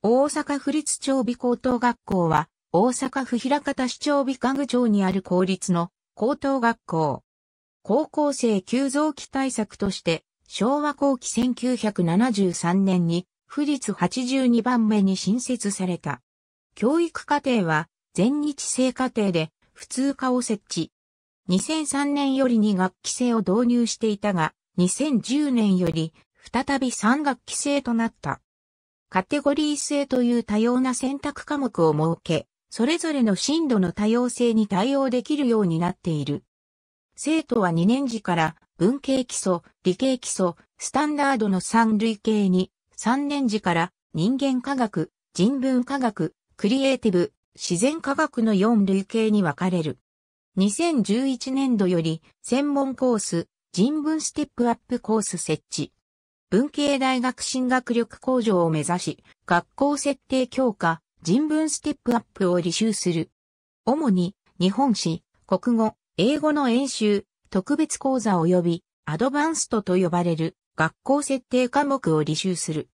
大阪府立長美高等学校は、大阪府平方市長美家具町にある公立の高等学校。高校生急増期対策として、昭和後期1973年に、府立82番目に新設された。教育課程は、全日制課程で、普通科を設置。2003年より2学期制を導入していたが、2010年より、再び3学期制となった。カテゴリー性という多様な選択科目を設け、それぞれの進度の多様性に対応できるようになっている。生徒は2年次から文系基礎、理系基礎、スタンダードの3類型に、3年次から人間科学、人文科学、クリエイティブ、自然科学の4類型に分かれる。2011年度より専門コース、人文ステップアップコース設置。文系大学進学力向上を目指し、学校設定強化、人文ステップアップを履修する。主に、日本史、国語、英語の演習、特別講座及び、アドバンストと呼ばれる、学校設定科目を履修する。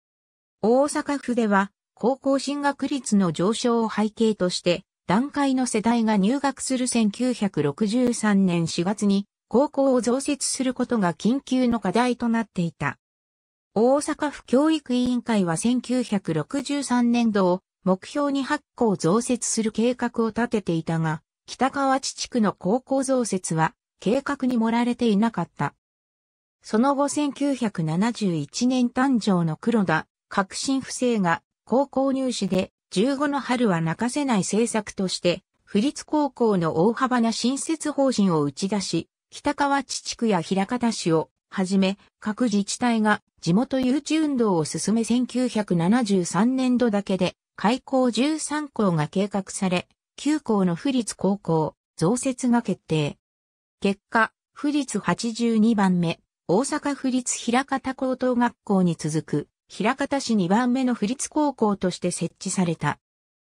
大阪府では、高校進学率の上昇を背景として、段階の世代が入学する1963年4月に、高校を増設することが緊急の課題となっていた。大阪府教育委員会は1963年度を目標に8校増設する計画を立てていたが、北河地地区の高校増設は計画に盛られていなかった。その後1971年誕生の黒田、革新不正が高校入試で15の春は泣かせない政策として、府立高校の大幅な新設方針を打ち出し、北川地地区や平方市をはじめ、各自治体が地元誘致運動を進め1973年度だけで、開校13校が計画され、9校の府立高校、増設が決定。結果、府立82番目、大阪府立平方高等学校に続く、平方市2番目の府立高校として設置された。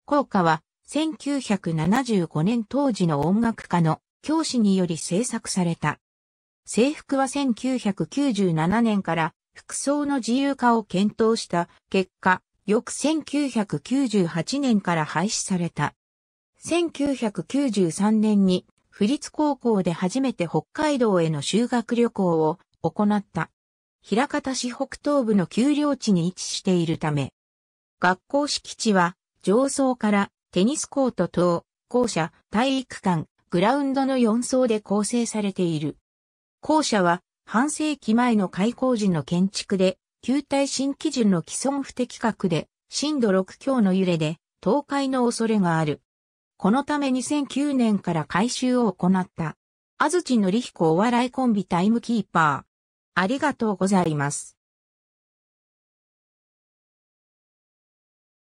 校歌は、1975年当時の音楽家の教師により制作された。制服は1997年から服装の自由化を検討した結果、翌1998年から廃止された。1993年に府立高校で初めて北海道への修学旅行を行った。平方市北東部の丘陵地に位置しているため、学校敷地は上層からテニスコート等、校舎、体育館、グラウンドの4層で構成されている。校舎は半世紀前の開校時の建築で、旧体新基準の既存不適格で、震度6強の揺れで倒壊の恐れがある。このため2009年から改修を行った。安土のりひこお笑いコンビタイムキーパー。ありがとうございます。